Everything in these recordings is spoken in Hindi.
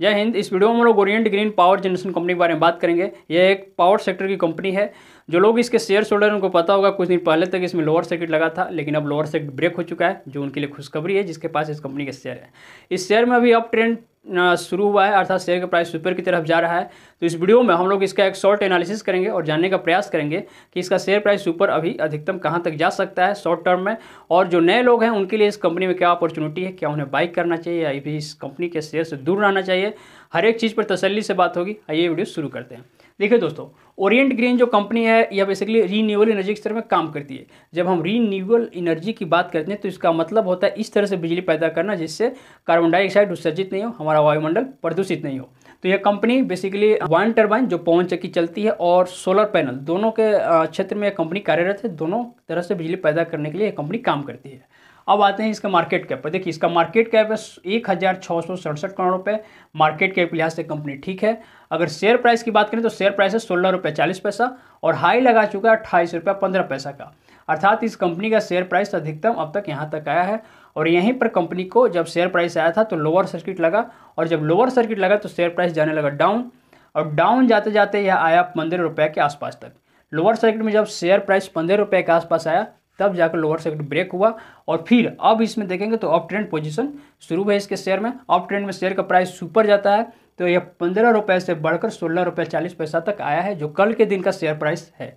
जय हिंद इस वीडियो में हम लोग ओरिएंट ग्रीन पावर जनरेशन कंपनी के बारे में बात करेंगे यह एक पावर सेक्टर की कंपनी है जो लोग इसके शेयर होल्डर उनको पता होगा कुछ दिन पहले तक इसमें लोअर सर्किट लगा था लेकिन अब लोअर सर्किट ब्रेक हो चुका है जो उनके लिए खुशखबरी है जिसके पास इस कंपनी के शेयर है इस शेयर में अभी अप ट्रेंड शुरू हुआ है अर्थात शेयर का प्राइस सुपर की तरफ जा रहा है तो इस वीडियो में हम लोग इसका एक शॉर्ट एनालिसिस करेंगे और जानने का प्रयास करेंगे कि इसका शेयर प्राइस सुपर अभी अधिकतम कहां तक जा सकता है शॉर्ट टर्म में और जो नए लोग हैं उनके लिए इस कंपनी में क्या अपॉर्चुनिटी है क्या उन्हें बाइक करना चाहिए या इस कंपनी के शेयर से दूर रहना चाहिए हर एक चीज़ पर तसली से बात होगी आइए वीडियो शुरू करते हैं देखिए दोस्तों ओरिएंट ग्रीन जो कंपनी है यह बेसिकली रीन्यूएबल एनर्जी के स्तर में काम करती है जब हम रीन्यूएबल एनर्जी की बात करते हैं तो इसका मतलब होता है इस तरह से बिजली पैदा करना जिससे कार्बन डाइऑक्साइड उत्सर्जित नहीं हो हमारा वायुमंडल प्रदूषित नहीं हो तो यह कंपनी बेसिकली वाइन टर्बाइन जो पवन चक्की चलती है और सोलर पैनल दोनों के क्षेत्र में यह कंपनी कार्यरत है दोनों तरह से बिजली पैदा करने के लिए यह कंपनी काम करती है अब आते हैं इसका मार्केट कैप पर देखिए इसका मार्केट कैप है एक हज़ार छः सौ सड़सठ करोड़ रुपये मार्केट कैप के लिहाज से कंपनी ठीक है अगर शेयर प्राइस की बात करें तो शेयर प्राइस है सोलह रुपये चालीस पैसा और हाई लगा चुका है अट्ठाईस रुपये पंद्रह पैसा का अर्थात इस कंपनी का शेयर प्राइस अधिकतम अब तक यहाँ तक आया है और यहीं पर कंपनी को जब शेयर प्राइस आया था तो लोअर सर्किट लगा और जब लोअर सर्किट लगा तो शेयर प्राइस जाने लगा डाउन और डाउन जाते जाते यह आया पंद्रह रुपये के आसपास तक लोअर सर्किट में जब शेयर प्राइस पंद्रह रुपये के आसपास आया तब जाकर लोअर सर्किट ब्रेक हुआ और फिर अब इसमें देखेंगे तो अप ट्रेंड पोजिशन शुरू है इसके शेयर में अप ट्रेंड में शेयर का प्राइस सुपर जाता है तो यह पंद्रह रुपये से बढ़कर सोलह रुपये चालीस पैसा तक आया है जो कल के दिन का शेयर प्राइस है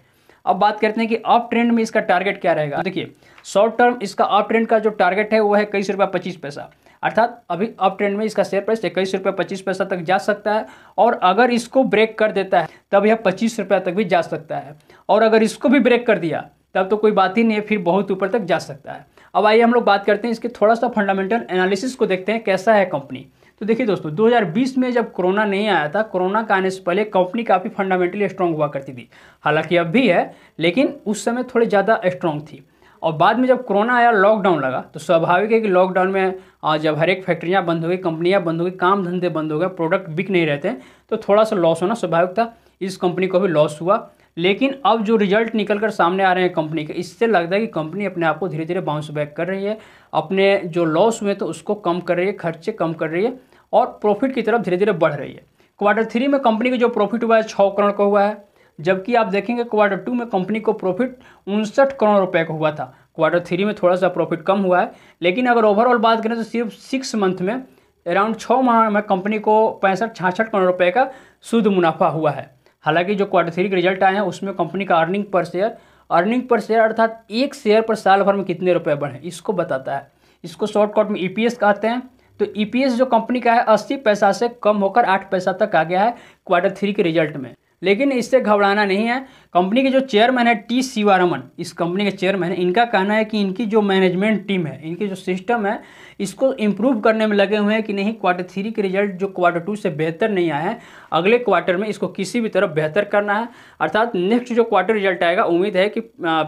अब बात करते हैं कि अप ट्रेंड में इसका टारगेट क्या रहेगा तो देखिए शॉर्ट टर्म इसका अप ट्रेंड का जो टारगेट है वो है इक्कीस रुपये पच्चीस पैसा अर्थात अभी अप ट्रेंड में इसका शेयर प्राइस इक्कीस रुपये पच्चीस पैसा तक जा सकता है और अगर इसको ब्रेक कर देता है तब यह पच्चीस रुपये तक भी जा सकता है और अगर इसको भी ब्रेक कर दिया तब तो कोई बात ही नहीं है फिर बहुत ऊपर तक जा सकता है अब आइए हम लोग बात करते हैं इसके थोड़ा सा फंडामेंटल एनालिसिस को देखते हैं कैसा है कंपनी तो देखिए दोस्तों 2020 में जब कोरोना नहीं आया था कोरोना का आने से पहले कंपनी काफ़ी फंडामेंटली स्ट्रांग हुआ करती थी हालांकि अब भी है लेकिन उस समय थोड़ी ज़्यादा स्ट्रांग थी और बाद में जब कोरोना आया लॉकडाउन लगा तो स्वाभाविक है कि लॉकडाउन में जब हर एक फैक्ट्रियाँ बंद हो गई कंपनियाँ बंद हो गई काम धंधे बंद हो गए प्रोडक्ट बिक नहीं रहते तो थोड़ा सा लॉस होना स्वाभाविक था इस कंपनी को भी लॉस हुआ लेकिन अब जो रिजल्ट निकल कर सामने आ रहे हैं कंपनी के इससे लगता है कि कंपनी अपने आप को धीरे धीरे बाउंस बैक कर रही है अपने जो लॉस हुए तो उसको कम कर रही है खर्चे कम कर रही है और प्रॉफिट की तरफ धीरे धीरे बढ़ रही है क्वार्टर थ्री में कंपनी का जो प्रॉफिट हुआ है छः करोड़ का हुआ है जबकि आप देखेंगे क्वार्टर टू में कंपनी को प्रॉफिट उनसठ करोड़ रुपए का हुआ था क्वार्टर थ्री में थोड़ा सा प्रॉफिट कम हुआ है लेकिन अगर ओवरऑल बात करें तो सिर्फ सिक्स मंथ में अराउंड छः माह में कंपनी को पैंसठ छाछठ करोड़ रुपए का शुद्ध मुनाफा हुआ है हालांकि जो क्वार्टर थ्री के रिजल्ट आए हैं उसमें कंपनी का earning per share earning per share अर्थात एक शेयर पर साल भर में कितने रुपए बढ़े इसको बताता है इसको शॉर्टकट में ई e कहते हैं तो ई e जो कंपनी का है अस्सी पैसा से कम होकर आठ पैसा तक आ गया है क्वार्टर थ्री के रिजल्ट में लेकिन इससे घबराना नहीं है कंपनी के जो चेयरमैन है टी शिवारमन इस कंपनी के चेयरमैन है इनका कहना है कि इनकी जो मैनेजमेंट टीम है इनकी जो सिस्टम है इसको इम्प्रूव करने में लगे हुए हैं कि नहीं क्वार्टर थ्री के रिजल्ट जो क्वार्टर टू से बेहतर नहीं आए हैं अगले क्वार्टर में इसको किसी भी तरफ बेहतर करना है अर्थात नेक्स्ट जो क्वार्टर रिजल्ट आएगा उम्मीद है कि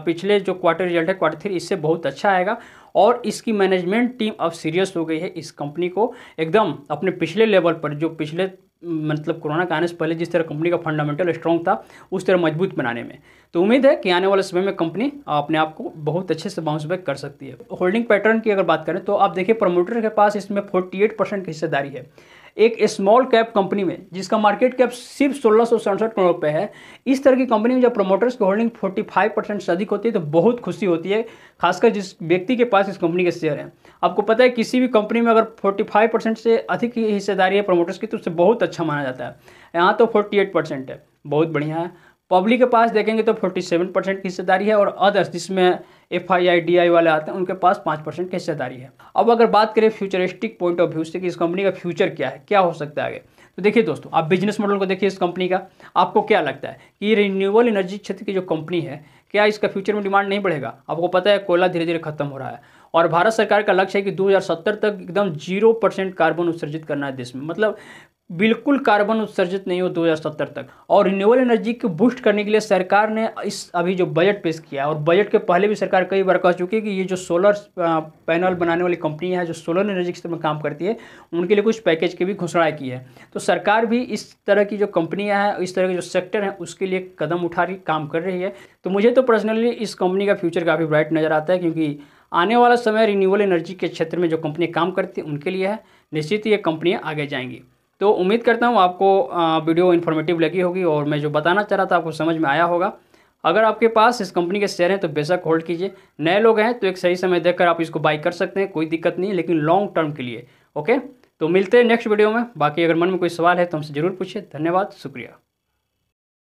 पिछले जो क्वार्टर रिजल्ट है क्वार्टर थ्री इससे बहुत अच्छा आएगा और इसकी मैनेजमेंट टीम अब सीरियस हो गई है इस कंपनी को एकदम अपने पिछले लेवल पर जो पिछले मतलब कोरोना के आने से पहले जिस तरह कंपनी का फंडामेंटल स्ट्रॉन्ग था उस तरह मजबूत बनाने में तो उम्मीद है कि आने वाले समय में कंपनी अपने आप को बहुत अच्छे से बाउंस बैक कर सकती है होल्डिंग पैटर्न की अगर बात करें तो आप देखिए प्रमोटर के पास इसमें 48 परसेंट की हिस्सेदारी है एक स्मॉल कैप कंपनी में जिसका मार्केट कैप सिर्फ सोलह सौ सड़सठ करोड़ रुपये है इस तरह की कंपनी में जब प्रमोटर्स की होल्डिंग फोर्टी फाइव परसेंट से अधिक होती है तो बहुत खुशी होती है खासकर जिस व्यक्ति के पास इस कंपनी के शेयर हैं आपको पता है किसी भी कंपनी में अगर फोर्टी फाइव परसेंट से अधिक हिस्सेदारी है प्रमोटर्स की तो उससे बहुत अच्छा माना जाता है यहाँ तो फोर्टी एट परसेंट है बहुत बढ़िया है पब्लिक के पास देखेंगे तो फोर्टी सेवन परसेंट की हिस्सेदारी है और अदर्स जिसमें F I I D I वाले आते हैं उनके पास पाँच परसेंट की हिस्सेदारी है अब अगर बात करें फ्यूचरिस्टिक पॉइंट ऑफ व्यू से कि इस कंपनी का फ्यूचर क्या है क्या हो सकता है आगे तो देखिए दोस्तों आप बिजनेस मॉडल को देखिए इस कंपनी का आपको क्या लगता है कि रिन्यूएबल एनर्जी क्षेत्र की जो कंपनी है क्या इसका फ्यूचर में डिमांड नहीं बढ़ेगा आपको पता है कोयला धीरे धीरे खत्म हो रहा है और भारत सरकार का लक्ष्य है कि 2070 तक एकदम जीरो परसेंट कार्बन उत्सर्जित करना है देश में मतलब बिल्कुल कार्बन उत्सर्जित नहीं हो 2070 तक और रिन्यूएबल एनर्जी को बूस्ट करने के लिए सरकार ने इस अभी जो बजट पेश किया और बजट के पहले भी सरकार कई बार कह चुकी है कि ये जो सोलर पैनल बनाने वाली कंपनी है जो सोलर एनर्जी के में काम करती है उनके लिए कुछ पैकेज की भी घोषणा की है तो सरकार भी इस तरह की जो कंपनियाँ हैं इस तरह के जो सेक्टर हैं उसके लिए कदम उठा रही काम कर रही है तो मुझे तो पर्सनली इस कंपनी का फ्यूचर काफ़ी ब्राइट नज़र आता है क्योंकि आने वाला समय रिन्यूएबल एनर्जी के क्षेत्र में जो कंपनी काम करती है उनके लिए है निश्चित ही ये कंपनियाँ आगे जाएंगी तो उम्मीद करता हूँ आपको वीडियो इन्फॉर्मेटिव लगी होगी और मैं जो बताना चाह रहा था आपको समझ में आया होगा अगर आपके पास इस कंपनी के शेयर हैं तो बेशक होल्ड कीजिए नए लोग हैं तो एक सही समय देखकर आप इसको बाई कर सकते हैं कोई दिक्कत नहीं लेकिन लॉन्ग टर्म के लिए ओके तो मिलते हैं नेक्स्ट वीडियो में बाकी अगर मन में कोई सवाल है तो हमसे ज़रूर पूछिए धन्यवाद शुक्रिया